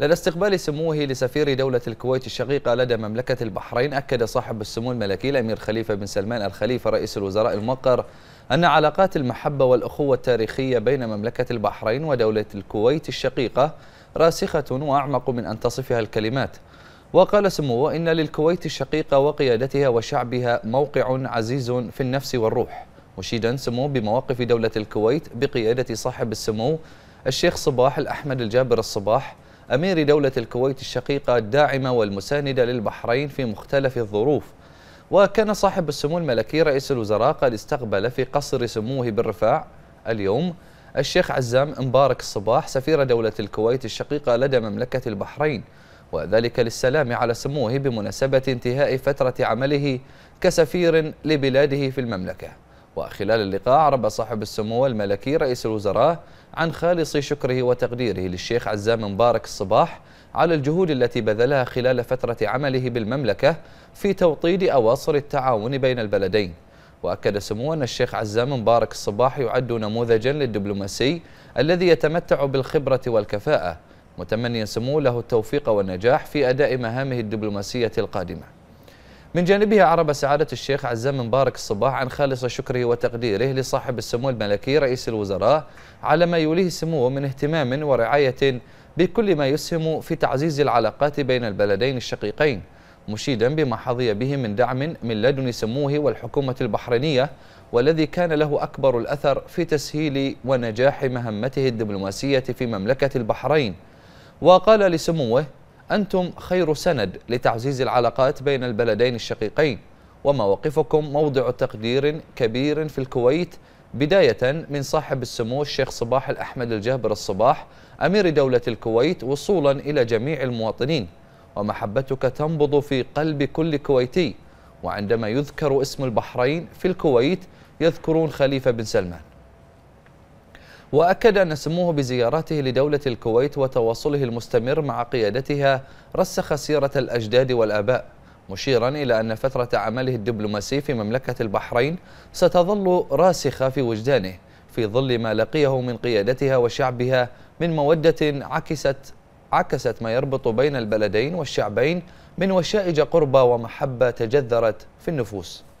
لدى استقبال سموه لسفير دولة الكويت الشقيقة لدى مملكة البحرين أكد صاحب السمو الملكي الأمير خليفة بن سلمان الخليفة رئيس الوزراء الموقر أن علاقات المحبة والأخوة التاريخية بين مملكة البحرين ودولة الكويت الشقيقة راسخة وأعمق من أن تصفها الكلمات وقال سموه إن للكويت الشقيقة وقيادتها وشعبها موقع عزيز في النفس والروح مشيدا سموه بمواقف دولة الكويت بقيادة صاحب السمو الشيخ صباح الأحمد الجابر الصباح أمير دولة الكويت الشقيقة الداعمة والمساندة للبحرين في مختلف الظروف وكان صاحب السمو الملكي رئيس الوزراء قد استقبل في قصر سموه بالرفاع اليوم الشيخ عزام مبارك الصباح سفير دولة الكويت الشقيقة لدى مملكة البحرين وذلك للسلام على سموه بمناسبة انتهاء فترة عمله كسفير لبلاده في المملكة وخلال اللقاء عرب صاحب السمو الملكي رئيس الوزراء عن خالص شكره وتقديره للشيخ عزام مبارك الصباح على الجهود التي بذلها خلال فترة عمله بالمملكة في توطيد أواصر التعاون بين البلدين وأكد سمو أن الشيخ عزام مبارك الصباح يعد نموذجا للدبلوماسي الذي يتمتع بالخبرة والكفاءة متمنيا سمو له التوفيق والنجاح في أداء مهامه الدبلوماسية القادمة من جانبه عرب سعادة الشيخ عزام مبارك الصباح عن خالص شكره وتقديره لصاحب السمو الملكي رئيس الوزراء على ما يوليه سموه من اهتمام ورعاية بكل ما يسهم في تعزيز العلاقات بين البلدين الشقيقين مشيدا بما حظي به من دعم من لدن سموه والحكومة البحرينية والذي كان له أكبر الأثر في تسهيل ونجاح مهمته الدبلوماسية في مملكة البحرين وقال لسموه أنتم خير سند لتعزيز العلاقات بين البلدين الشقيقين ومواقفكم موضع تقدير كبير في الكويت بداية من صاحب السمو الشيخ صباح الأحمد الجابر الصباح أمير دولة الكويت وصولا إلى جميع المواطنين ومحبتك تنبض في قلب كل كويتي وعندما يذكر اسم البحرين في الكويت يذكرون خليفة بن سلمان وأكد أن سموه بزيارته لدولة الكويت وتواصله المستمر مع قيادتها رسخ سيرة الأجداد والآباء مشيرا إلى أن فترة عمله الدبلوماسي في مملكة البحرين ستظل راسخة في وجدانه في ظل ما لقيه من قيادتها وشعبها من مودة عكست عكست ما يربط بين البلدين والشعبين من وشائج قربى ومحبة تجذرت في النفوس